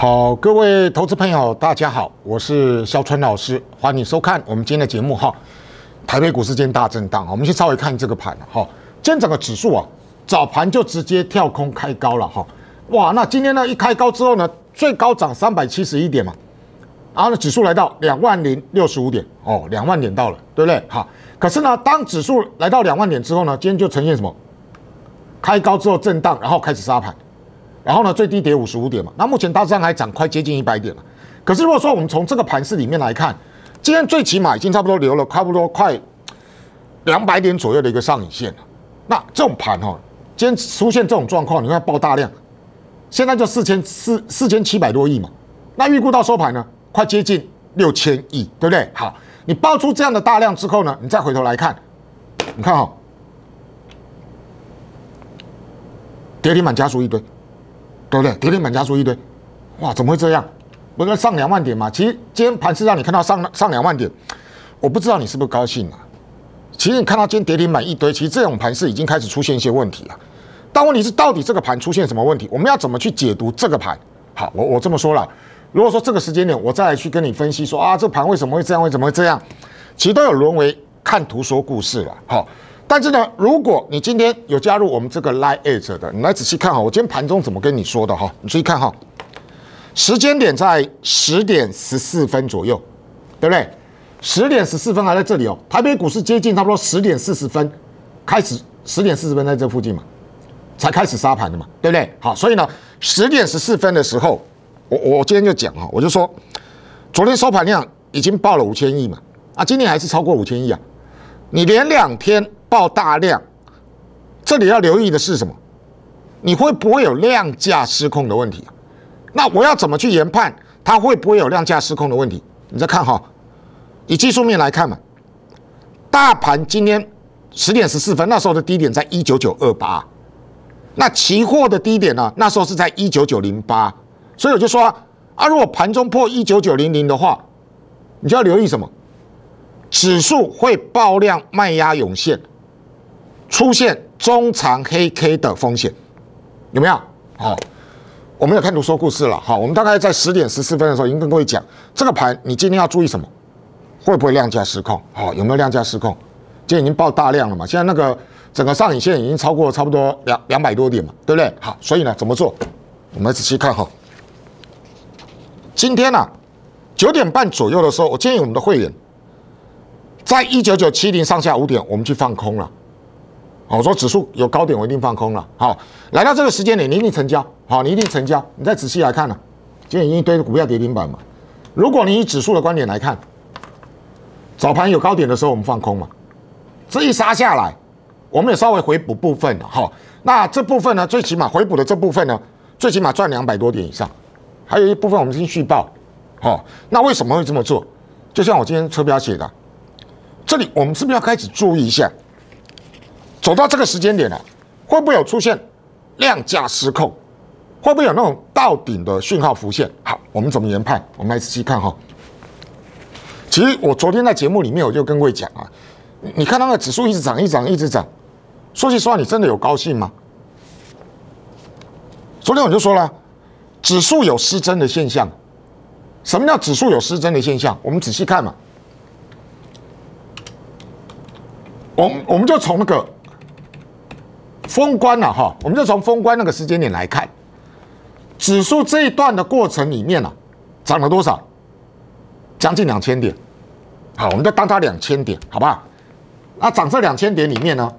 好，各位投资朋友，大家好，我是肖春老师，欢迎收看我们今天的节目哈。台北股市今天大震荡，我们去稍微看这个盘哈。今天整个指数啊，早盘就直接跳空开高了哈。哇，那今天呢一开高之后呢，最高涨三百七十一点嘛，然后呢指数来到两万零六十五点哦，两万点到了，对不对？好，可是呢当指数来到两万点之后呢，今天就呈现什么？开高之后震荡，然后开始杀盘。然后呢，最低跌五十五点嘛，那目前大致上还涨快接近一百点了。可是如果说我们从这个盘势里面来看，今天最起码已经差不多留了差不多快两百点左右的一个上影线了。那这种盘哈，今天出现这种状况，你看爆大量，现在就四千四四千七百多亿嘛。那预估到收盘呢，快接近六千亿，对不对？好，你爆出这样的大量之后呢，你再回头来看，你看哈，跌停板加速一堆。对不对？跌停板加速一堆，哇，怎么会这样？不是上两万点吗？其实今天盘是让你看到上上两万点，我不知道你是不是高兴啊。其实你看到今天跌停板一堆，其实这种盘是已经开始出现一些问题了。但问题是，到底这个盘出现什么问题？我们要怎么去解读这个盘？好，我我这么说了，如果说这个时间点我再来去跟你分析说啊，这盘为什么会这样，为什么会这样？其实都有沦为看图说故事了。好。但是呢，如果你今天有加入我们这个 Line e i g e t 的，你来仔细看哈，我今天盘中怎么跟你说的哈，你注意看哈，时间点在十点十四分左右，对不对？十点十四分还在这里哦，台北股市接近差不多十点四十分开始，十点四十分在这附近嘛，才开始杀盘的嘛，对不对？好，所以呢，十点十四分的时候，我我今天就讲哈，我就说，昨天收盘量已经报了五千亿嘛，啊，今天还是超过五千亿啊，你连两天。爆大量，这里要留意的是什么？你会不会有量价失控的问题？那我要怎么去研判它会不会有量价失控的问题？你再看哈，以技术面来看嘛，大盘今天十点十四分那时候的低点在一九九二八，那期货的低点呢，那时候是在一九九零八，所以我就说啊，啊如果盘中破一九九零零的话，你就要留意什么？指数会爆量卖压涌现。出现中长黑 K 的风险，有没有？好，我们有看图说故事了。好，我们大概在十点十四分的时候已经跟各位讲，这个盘你今天要注意什么？会不会量价失控？好，有没有量价失控？今天已经爆大量了嘛？现在那个整个上影线已经超过差不多两两百多点嘛，对不对？好，所以呢，怎么做？我们仔细看哈。今天呢，九点半左右的时候，我建议我们的会员在一九九七零上下五点，我们去放空了。我说指数有高点，我一定放空了。好，来到这个时间点，你一定成交。好，你一定成交。你再仔细来看呢，今天一堆股票跌停板嘛。如果你以指数的观点来看，早盘有高点的时候我们放空嘛。这一杀下来，我们也稍微回补部分了。好，那这部分呢，最起码回补的这部分呢，最起码赚两百多点以上。还有一部分我们先续报。好，那为什么会这么做？就像我今天车标写的，这里我们是不是要开始注意一下？走到这个时间点了，会不会有出现量价失控？会不会有那种到顶的讯号浮现？好，我们怎么研判？我们来仔细看哈。其实我昨天在节目里面我就跟位讲啊，你看那个指数一直涨，一直涨一直涨，说句实话，你真的有高兴吗？昨天我就说了，指数有失真的现象。什么叫指数有失真的现象？我们仔细看嘛。我我们就从那个。封关了哈，我们就从封关那个时间点来看，指数这一段的过程里面呢，涨了多少？将近两千点，好，我们就当它两千点，好不好？那涨这两千点里面呢，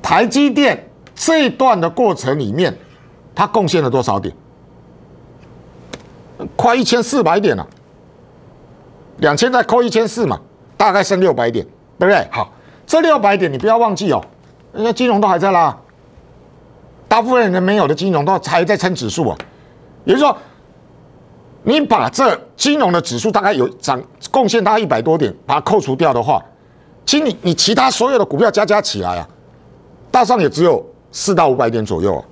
台积电这一段的过程里面，它贡献了多少点？快一千四百点了，两千再扣一千四嘛，大概剩六百点，对不对？好，这六百点你不要忘记哦。人家金融都还在啦，大部分人没有的金融都还在撑指数啊。也就是说，你把这金融的指数大概有涨贡献大概一百多点，把它扣除掉的话，其实你你其他所有的股票加加起来啊，大上也只有四到五百点左右。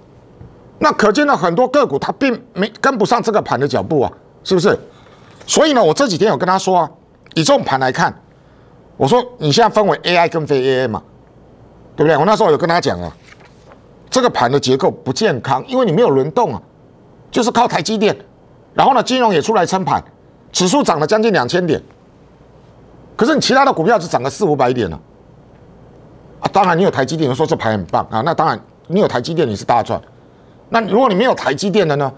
那可见呢，很多个股它并没跟不上这个盘的脚步啊，是不是？所以呢，我这几天有跟他说啊，以这种盘来看，我说你现在分为 AI 跟非 AI 嘛。对不对？我那时候有跟大家讲啊，这个盘的结构不健康，因为你没有轮动啊，就是靠台积电，然后呢，金融也出来撑盘，指数涨了将近两千点，可是你其他的股票只涨了四五百点呢。啊，当然你有台积电，说这盘很棒啊，那当然你有台积电你是大赚，那如果你没有台积电的呢，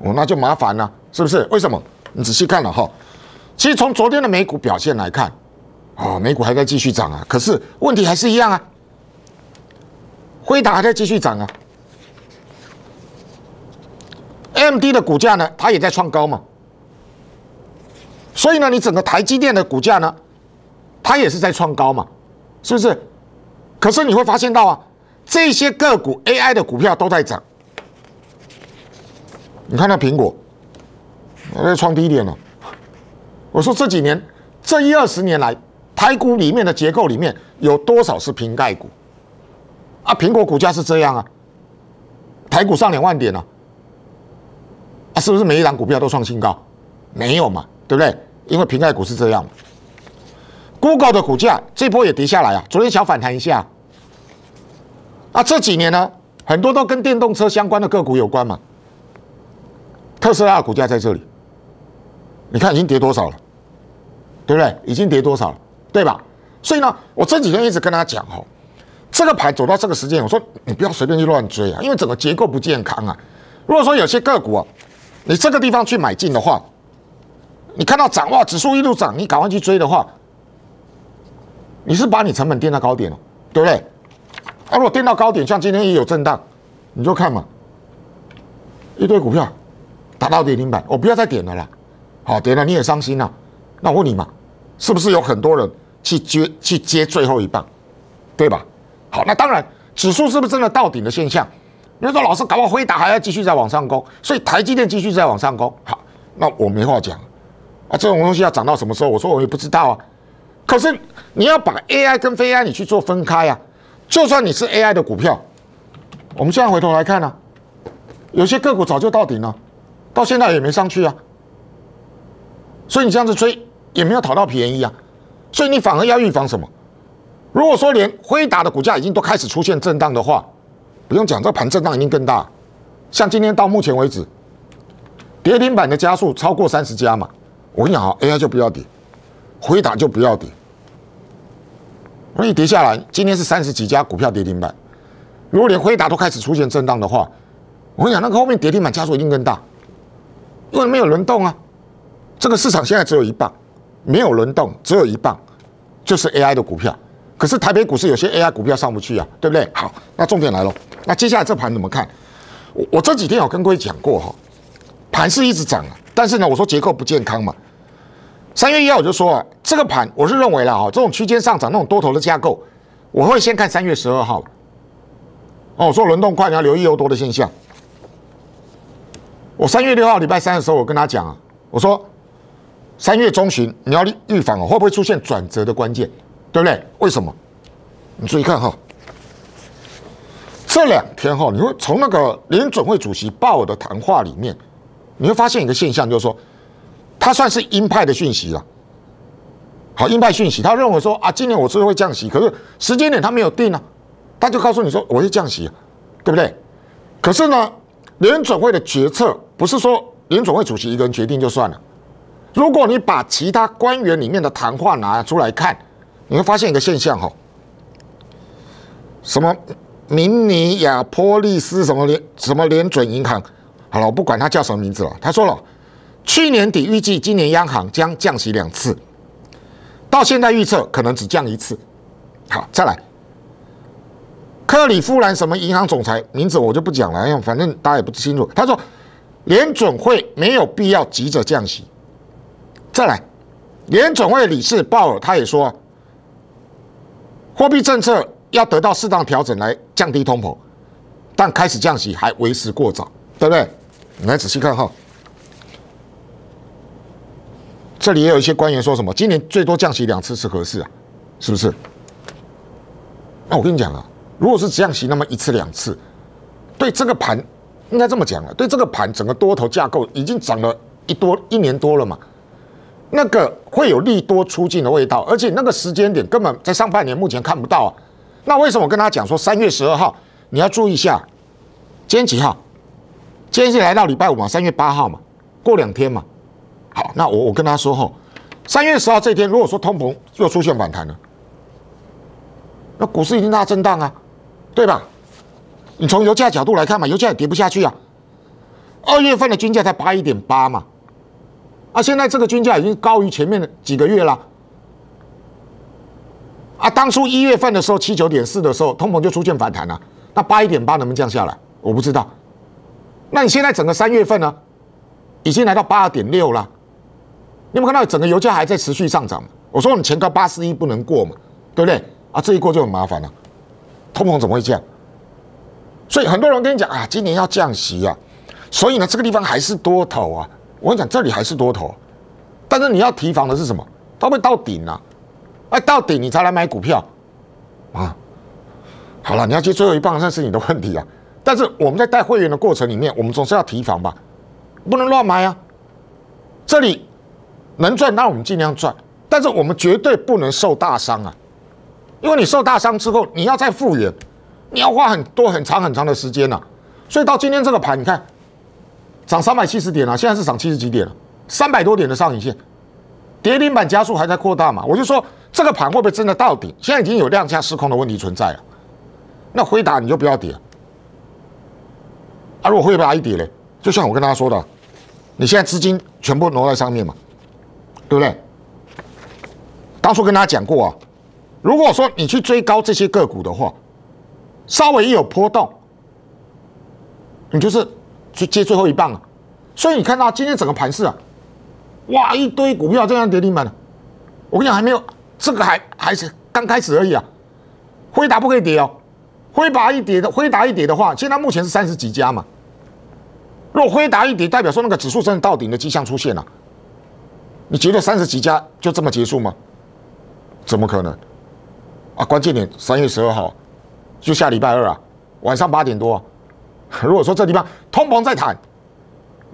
哦，那就麻烦了，是不是？为什么？你仔细看了哈，其实从昨天的美股表现来看，啊，美股还在继续涨啊，可是问题还是一样啊。辉达还在继续涨啊，MD 的股价呢，它也在创高嘛，所以呢，你整个台积电的股价呢，它也是在创高嘛，是不是？可是你会发现到啊，这些个股 AI 的股票都在涨，你看那苹果，它在创低点了。我说这几年，这一二十年来，台股里面的结构里面有多少是瓶盖股？啊，苹果股价是这样啊，台股上两万点啊，啊，是不是每一档股票都创新高？没有嘛，对不对？因为平盖股是这样。Google 的股价这波也跌下来啊，昨天小反弹一下。啊，这几年呢，很多都跟电动车相关的个股有关嘛。特斯拉的股价在这里，你看已经跌多少了，对不对？已经跌多少了，对吧？所以呢，我这几天一直跟大家讲哦。这个牌走到这个时间，我说你不要随便去乱追啊，因为整个结构不健康啊。如果说有些个股，啊，你这个地方去买进的话，你看到涨哇，指数一路涨，你赶快去追的话，你是把你成本垫到高点了，对不对？啊，如果垫到高点，像今天也有震荡，你就看嘛，一堆股票打到跌停板，我不要再点了啦。好点了你也伤心啊，那我问你嘛，是不是有很多人去接去接最后一棒，对吧？好，那当然，指数是不是真的到顶的现象？你说老师，赶快回答，还要继续再往上攻，所以台积电继续再往上攻。好，那我没话讲啊，这种东西要涨到什么时候？我说我也不知道啊。可是你要把 AI 跟非 AI 你去做分开啊，就算你是 AI 的股票，我们现在回头来看呢，有些个股早就到顶了，到现在也没上去啊。所以你这样子追也没有讨到便宜啊，所以你反而要预防什么？如果说连辉达的股价已经都开始出现震荡的话，不用讲，这盘震荡已经更大。像今天到目前为止，跌停板的加速超过三十家嘛。我跟你讲啊，AI 就不要跌，辉达就不要跌。所以跌下来，今天是三十几家股票跌停板。如果连辉达都开始出现震荡的话，我跟你讲，那个后面跌停板加速一定更大，因为没有轮动啊。这个市场现在只有一半，没有轮动，只有一半就是 AI 的股票。可是台北股市有些 AI 股票上不去啊，对不对？好，那重点来了，那接下来这盘怎么看？我我这几天有跟各位讲过哈，盘是一直涨啊，但是呢，我说结构不健康嘛。三月一号我就说啊，这个盘我是认为啦哈，这种区间上涨、那种多头的架构，我会先看三月十二号。哦，我说轮动快，你要留意有多的现象。我三月六号礼拜三的时候，我跟他讲啊，我说三月中旬你要预防哦，会不会出现转折的关键？对不对？为什么？你注意看哈，这两天哈，你会从那个联准会主席鲍尔的谈话里面，你会发现一个现象，就是说他算是鹰派的讯息了。好，鹰派讯息，他认为说啊，今年我是会降息，可是时间点他没有定啊，他就告诉你说我会降息，对不对？可是呢，联准会的决策不是说联准会主席一个人决定就算了，如果你把其他官员里面的谈话拿出来看。你会发现一个现象哈，什么明尼亚波利斯什么联什么联准银行，好了，我不管他叫什么名字了。他说了，去年底预计今年央行将降息两次，到现在预测可能只降一次。好，再来，克里夫兰什么银行总裁名字我就不讲了，因为反正大家也不清楚。他说联准会没有必要急着降息。再来，联准会理事鲍尔他也说。货币政策要得到适当调整来降低通膨，但开始降息还为时过早，对不对？你来仔细看哈，这里也有一些官员说什么，今年最多降息两次是合适啊，是不是？那我跟你讲啊，如果是降息，那么一次两次，对这个盘应该这么讲了，对这个盘整个多头架构已经涨了一多一年多了嘛。那个会有利多出尽的味道，而且那个时间点根本在上半年目前看不到啊。那为什么我跟他讲说三月十二号你要注意一下？今天几号？今天是来到礼拜五嘛，三月八号嘛，过两天嘛。好，那我我跟他说吼，三月十号这天，如果说通膨又出现反弹了，那股市一定大震荡啊，对吧？你从油价角度来看嘛，油价也跌不下去啊。二月份的均价才八一点八嘛。啊，现在这个均价已经高于前面几个月了。啊，当初一月份的时候七九点四的时候，通膨就出现反弹了。那八一点八能不能降下来？我不知道。那你现在整个三月份呢，已经来到八二点六了。你有有看到整个油价还在持续上涨。我说你前高八四一不能过嘛，对不对？啊，这一过就很麻烦了。通膨怎么会降？所以很多人跟你讲啊，今年要降息啊。所以呢，这个地方还是多头啊。我跟你讲，这里还是多头，但是你要提防的是什么？它会到顶啊？哎，到顶你才来买股票，啊？好了，你要接最后一棒，那是你的问题啊。但是我们在带会员的过程里面，我们总是要提防吧，不能乱买啊。这里能赚，那我们尽量赚，但是我们绝对不能受大伤啊。因为你受大伤之后，你要再复原，你要花很多很长很长的时间呐。所以到今天这个盘，你看。涨三百七十点了，现在是涨七十几点了？三百多点的上影线，跌停板加速还在扩大嘛？我就说这个盘会不会真的到顶？现在已经有量价失控的问题存在了。那回答你就不要跌啊！如果会不会一跌嘞？就像我跟大家说的，你现在资金全部挪在上面嘛，对不对？当初跟大家讲过啊，如果说你去追高这些个股的话，稍微一有波动，你就是。去接最后一棒了，所以你看到今天整个盘市啊，哇一堆股票这样跌停板了。我跟你讲，还没有，这个还还是刚开始而已啊。辉达不可以跌哦，辉达一跌的，辉达一跌的话，现在目前是三十几家嘛。若辉达一跌，代表说那个指数真的到顶的迹象出现了。你觉得三十几家就这么结束吗？怎么可能？啊，关键点三月十二号，就下礼拜二啊，晚上八点多。如果说这地方通膨再谈，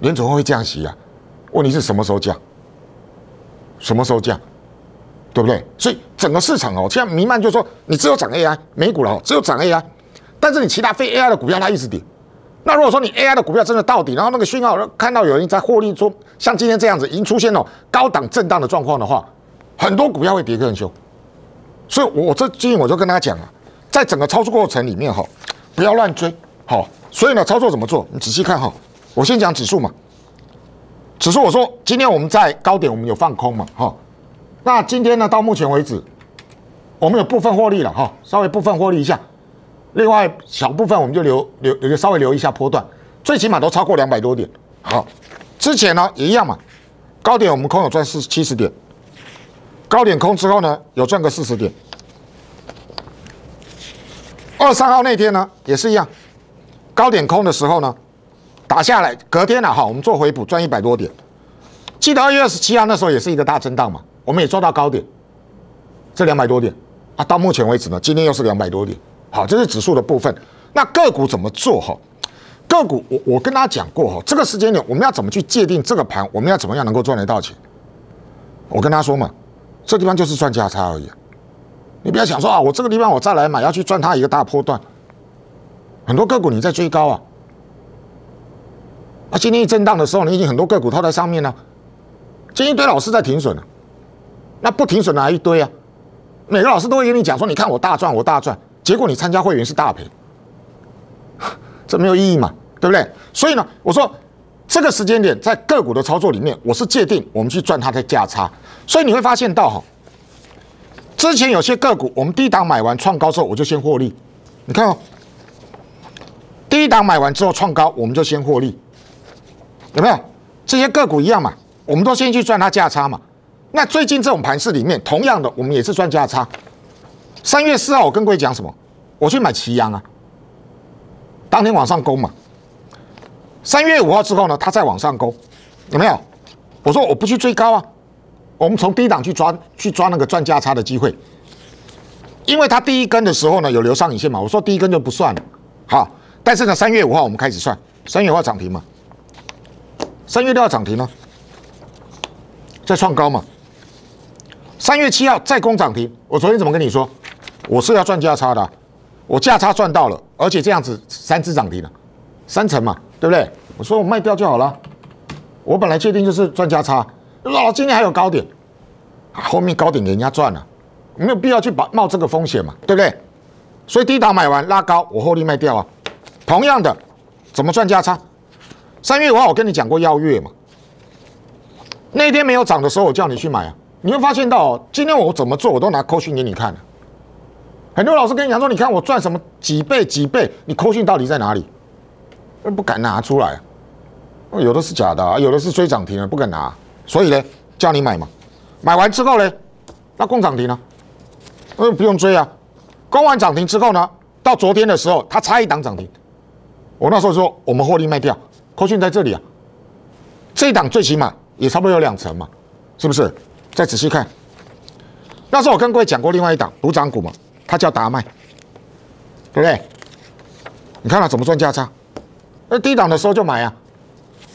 联么会降息啊？问题是什么时候降？什么时候降？对不对？所以整个市场哦，现在弥漫就是说，你只有涨 AI，美股哦，只有涨 AI，但是你其他非 AI 的股票它一直跌。那如果说你 AI 的股票真的到底，然后那个讯号看到有人在获利中，像今天这样子，已经出现了高档震荡的状况的话，很多股票会跌更凶。所以我这今天我就跟大家讲啊，在整个操作过程里面哈，不要乱追。好，所以呢，操作怎么做？你仔细看哈。我先讲指数嘛。指数我说今天我们在高点我们有放空嘛，哈。那今天呢，到目前为止，我们有部分获利了哈，稍微部分获利一下。另外小部分我们就留留就稍微留一下波段，最起码都超过两百多点。好，之前呢也一样嘛，高点我们空有赚四七十点，高点空之后呢有赚个四十点。二三号那天呢也是一样。高点空的时候呢，打下来隔天了哈，我们做回补赚一百多点。记得二月二十七号那时候也是一个大震荡嘛，我们也做到高点，这两百多点啊。到目前为止呢，今天又是两百多点。好，这是指数的部分。那个股怎么做哈？个股我我跟大家讲过哈，这个时间点我们要怎么去界定这个盘？我们要怎么样能够赚得到钱？我跟他说嘛，这地方就是赚价差而已。你不要想说啊，我这个地方我再来买，要去赚它一个大波段。很多个股你在追高啊，啊，今天一震荡的时候，你已经很多个股套在上面了，天一堆老师在停损了，那不停损哪一堆啊？每个老师都会跟你讲说，你看我大赚，我大赚，结果你参加会员是大赔，这没有意义嘛，对不对？所以呢，我说这个时间点在个股的操作里面，我是界定我们去赚它的价差，所以你会发现到哈，之前有些个股我们低档买完创高之后，我就先获利，你看。哦，第一档买完之后创高，我们就先获利，有没有？这些个股一样嘛，我们都先去赚它价差嘛。那最近这种盘市里面，同样的，我们也是赚价差。三月四号我跟各位讲什么？我去买奇阳啊，当天往上攻嘛。三月五号之后呢，它再往上攻，有没有？我说我不去追高啊，我们从低档去抓去抓那个赚价差的机会，因为它第一根的时候呢有留上影线嘛，我说第一根就不算了，好。但是呢，三月五号我们开始算，三月五号涨停嘛，三月六号涨停了，在创高嘛。三月七号再攻涨停，我昨天怎么跟你说？我是要赚价差的，我价差赚到了，而且这样子三只涨停了，三成嘛，对不对？我说我卖掉就好了，我本来确定就是赚价差，老今天还有高点，后面高点给人家赚了，没有必要去把冒这个风险嘛，对不对？所以低档买完拉高，我获利卖掉啊。同样的，怎么赚价差？三月五号我跟你讲过邀月嘛，那天没有涨的时候，我叫你去买啊。你会发现到今天我怎么做，我都拿扣讯给你看很多老师跟你讲说，你看我赚什么几倍几倍，你扣讯到底在哪里？那不敢拿出来，啊，有的是假的，啊，有的是追涨停的，不敢拿。所以呢，叫你买嘛，买完之后呢，那攻涨停啊？那不用追啊。攻完涨停之后呢，到昨天的时候，它差一档涨停。我那时候说，我们获利卖掉，亏损在这里啊。这一档最起码也差不多有两成嘛，是不是？再仔细看，那时候我跟各位讲过，另外一档补涨股嘛，它叫达麦，对不对？你看啊，怎么赚价差？那低档的时候就买啊，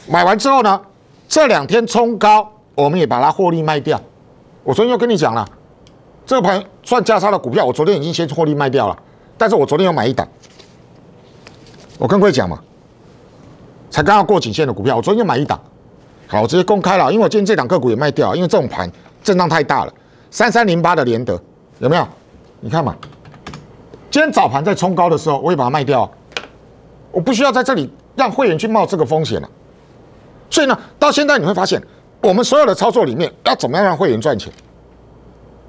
买完之后呢，这两天冲高，我们也把它获利卖掉。我昨天又跟你讲了，这个盘赚价差的股票，我昨天已经先获利卖掉了，但是我昨天又买一档。我更位讲嘛，才刚要过颈线的股票，我昨天就买一档，好，我直接公开了，因为我今天这档个股也卖掉，因为这种盘震荡太大了。三三零八的联德有没有？你看嘛，今天早盘在冲高的时候，我也把它卖掉，我不需要在这里让会员去冒这个风险了。所以呢，到现在你会发现，我们所有的操作里面要怎么样让会员赚钱，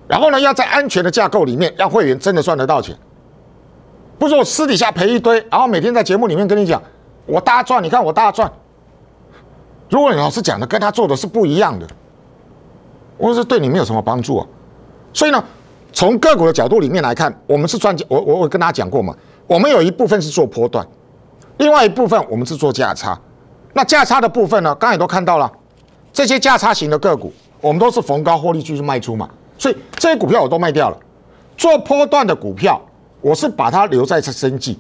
然后呢，要在安全的架构里面让会员真的赚得到钱。不是我私底下赔一堆，然后每天在节目里面跟你讲我大赚，你看我大赚。如果你老师讲的跟他做的是不一样的，我是对你没有什么帮助啊。所以呢，从个股的角度里面来看，我们是赚我我我跟大家讲过嘛，我们有一部分是做波段，另外一部分我们是做价差。那价差的部分呢，刚才都看到了，这些价差型的个股，我们都是逢高获利继续卖出嘛，所以这些股票我都卖掉了。做波段的股票。我是把它留在生计，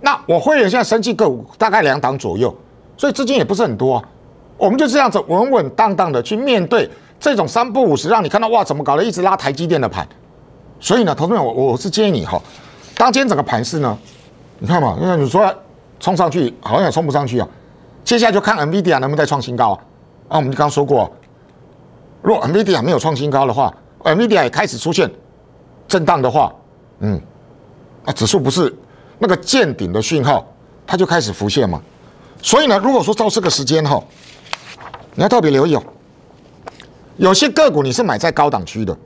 那我会员现在生计个股大概两档左右，所以资金也不是很多，我们就这样子稳稳当当的去面对这种三不五十，让你看到哇怎么搞的，一直拉台积电的盘，所以呢，投资们，我我是建议你哈，当今天整个盘势呢，你看嘛，你说冲上去好像也冲不上去啊，接下来就看 Nvidia 能不能再创新高啊？啊，我们就刚说过，若 Nvidia 没有创新高的话，Nvidia 也开始出现震荡的话，嗯。啊，指数不是那个见顶的讯号，它就开始浮现嘛。所以呢，如果说照这个时间哈，你要特别留意哦。有些个股你是买在高档区的，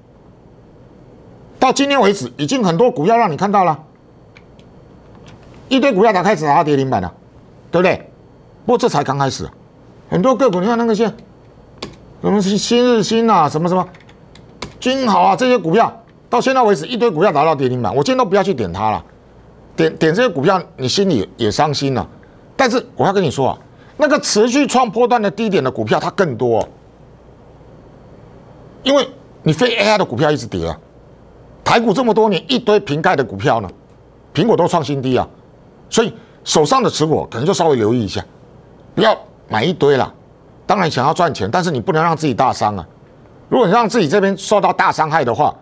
到今天为止已经很多股票让你看到了，一堆股票打开始接跌停板了，对不对？不过这才刚开始，很多个股你看那个线，什么新日新啊，什么什么，金豪啊这些股票。到现在为止，一堆股票达到跌停板，我今天都不要去点它了。点点这些股票，你心里也伤心了。但是我要跟你说啊，那个持续创破断的低点的股票，它更多，因为你非 AI 的股票一直跌啊。台股这么多年一堆瓶盖的股票呢，苹果都创新低啊，所以手上的持股可能就稍微留意一下，不要买一堆了。当然想要赚钱，但是你不能让自己大伤啊。如果你让自己这边受到大伤害的话，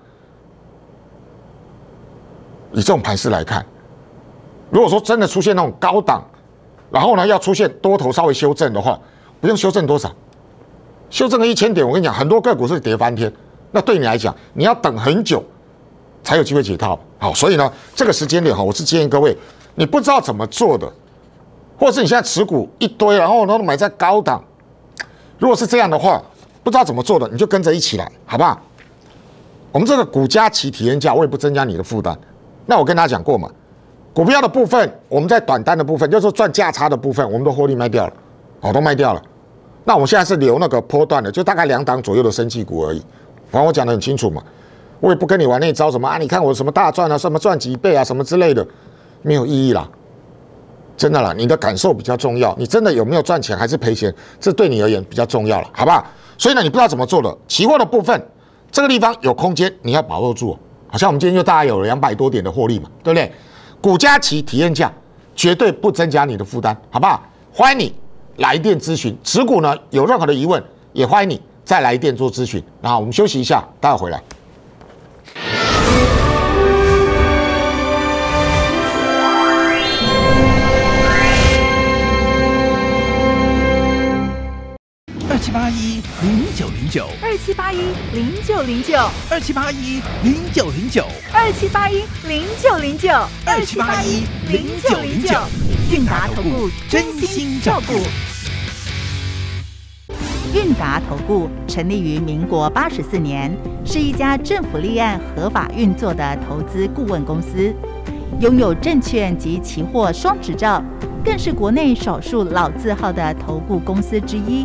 以这种盘势来看，如果说真的出现那种高档，然后呢要出现多头稍微修正的话，不用修正多少，修正个一千点，我跟你讲，很多个股是跌翻天。那对你来讲，你要等很久才有机会解套。好，所以呢，这个时间点哈，我是建议各位，你不知道怎么做的，或是你现在持股一堆，然后呢买在高档，如果是这样的话，不知道怎么做的，你就跟着一起来，好不好？我们这个股家齐体验价，我也不增加你的负担。那我跟大家讲过嘛，股票的部分，我们在短单的部分，就是赚价差的部分，我们都获利卖掉了，哦，都卖掉了。那我们现在是留那个波段的，就大概两档左右的升绩股而已。反正我讲的很清楚嘛，我也不跟你玩那招什么啊，你看我什么大赚啊，什么赚几倍啊，什么之类的，没有意义啦，真的啦。你的感受比较重要，你真的有没有赚钱还是赔钱，这对你而言比较重要了，好不好？所以呢，你不知道怎么做的，期货的部分，这个地方有空间，你要把握住。好像我们今天就大概有两百多点的获利嘛，对不对？股价齐体验价绝对不增加你的负担，好不好？欢迎你来电咨询，持股呢有任何的疑问，也欢迎你再来电做咨询。然后我们休息一下，待会回来。零九零九二七八一零九零九二七八一零九零九二七八一零九零九二七八一零九零九。韵达投顾真心照顾。韵达投顾成立于民国八十四年，是一家政府立案合法运作的投资顾问公司，拥有证券及期货双执照，更是国内少数老字号的投顾公司之一。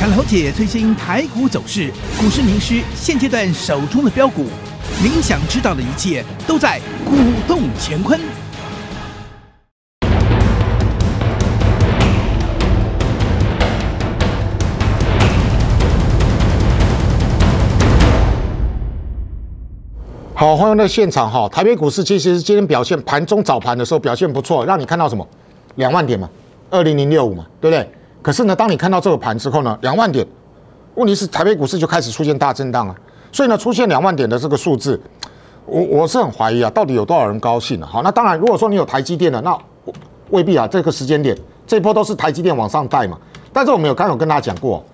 想了解最新台股走势，股市名师现阶段手中的标股，您想知道的一切都在《股动乾坤》。好，欢迎到现场哈！台北股市其实今天表现，盘中早盘的时候表现不错，让你看到什么？两万点嘛，二零零六五嘛，对不对？可是呢，当你看到这个盘之后呢，两万点，问题是台北股市就开始出现大震荡啊。所以呢，出现两万点的这个数字，我我是很怀疑啊，到底有多少人高兴了？好，那当然，如果说你有台积电的，那未必啊。这个时间点，这波都是台积电往上带嘛。但是我们有刚有跟大家讲过，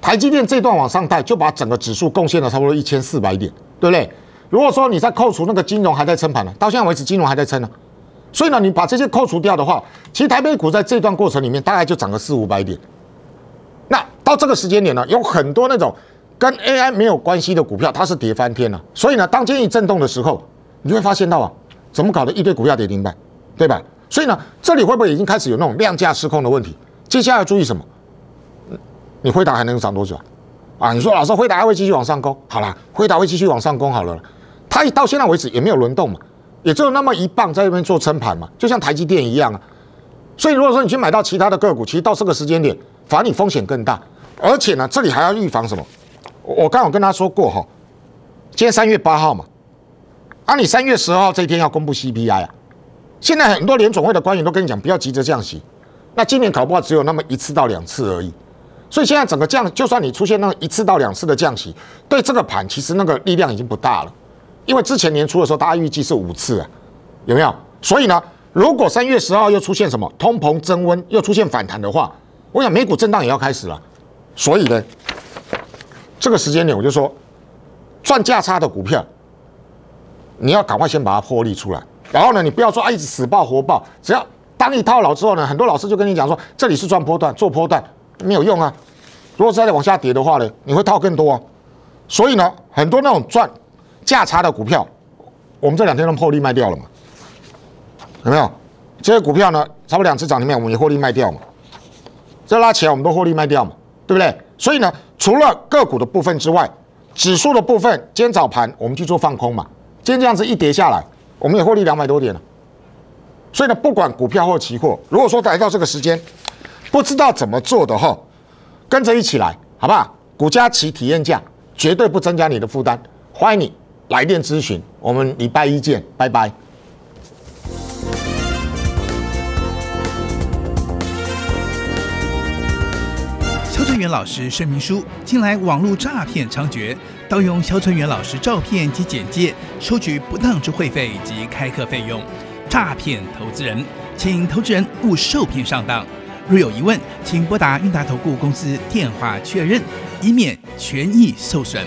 台积电这段往上带，就把整个指数贡献了差不多一千四百点，对不对？如果说你在扣除那个金融还在撑盘呢，到现在为止金融还在撑呢。所以呢，你把这些扣除掉的话，其实台北股在这段过程里面大概就涨个四五百点。那到这个时间点呢，有很多那种跟 AI 没有关系的股票，它是跌翻天了。所以呢，当天一震动的时候，你会发现到啊，怎么搞的，一堆股票跌停板，对吧？所以呢，这里会不会已经开始有那种量价失控的问题？接下来要注意什么？你回答还能涨多久啊？你说老师，答还会继续往上攻？好啦，回答会继续往上攻。好了，它一到现在为止也没有轮动嘛。也只有那么一棒在那边做撑盘嘛，就像台积电一样啊。所以如果说你去买到其他的个股，其实到这个时间点，反而你风险更大。而且呢，这里还要预防什么？我刚有跟他说过哈，今天三月八号嘛，啊，你三月十号这一天要公布 CPI 啊。现在很多联总会的官员都跟你讲，不要急着降息。那今年搞不好只有那么一次到两次而已。所以现在整个降，就算你出现那一次到两次的降息，对这个盘其实那个力量已经不大了。因为之前年初的时候，大家预计是五次啊，有没有？所以呢，如果三月十号又出现什么通膨增温，又出现反弹的话，我想美股震荡也要开始了。所以呢，这个时间点我就说，赚价差的股票，你要赶快先把它获利出来。然后呢，你不要说啊一直死抱活抱，只要当你套牢之后呢，很多老师就跟你讲说，这里是赚波段，做波段没有用啊。如果再往下跌的话呢，你会套更多。所以呢，很多那种赚。价差的股票，我们这两天都获利卖掉了嘛？有没有这些股票呢？差不多两次涨停面，我们也获利卖掉嘛？这拉起来，我们都获利卖掉嘛？对不对？所以呢，除了个股的部分之外，指数的部分，今天早盘我们去做放空嘛？今天这样子一跌下来，我们也获利两百多点了。所以呢，不管股票或期货，如果说来到这个时间，不知道怎么做的哈，跟着一起来，好不好？股价齐体验价，绝对不增加你的负担，欢迎你。来电咨询，我们礼拜一见，拜拜。肖春元老师声明书：近来网络诈骗猖獗，盗用肖春元老师照片及简介，收取不当之会费及开课费用，诈骗投资人，请投资人勿受骗上当。若有疑问，请拨打韵达投顾公司电话确认，以免权益受损。